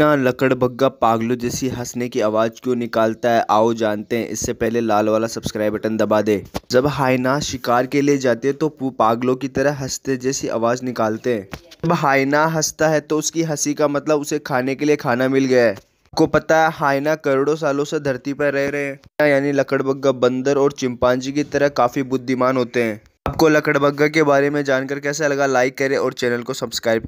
बिना लकड़बग्गा पागलों जैसी हंसने की आवाज़ क्यों निकालता है आओ जानते हैं इससे पहले लाल वाला सब्सक्राइब बटन दबा दे जब हाइना शिकार के लिए जाते हैं तो पागलों की तरह हंसते जैसी आवाज़ निकालते हैं जब हाइना हंसता है तो उसकी हंसी का मतलब उसे खाने के लिए खाना मिल गया है आपको पता है हाइना करोड़ों सालों से धरती पर रह रहे हैं यानी लकड़बग्गा बंदर और चिंपांजी की तरह काफ़ी बुद्धिमान होते हैं आपको लकड़बग्गा के बारे में जानकर कैसा लगा लाइक करे और चैनल को सब्सक्राइब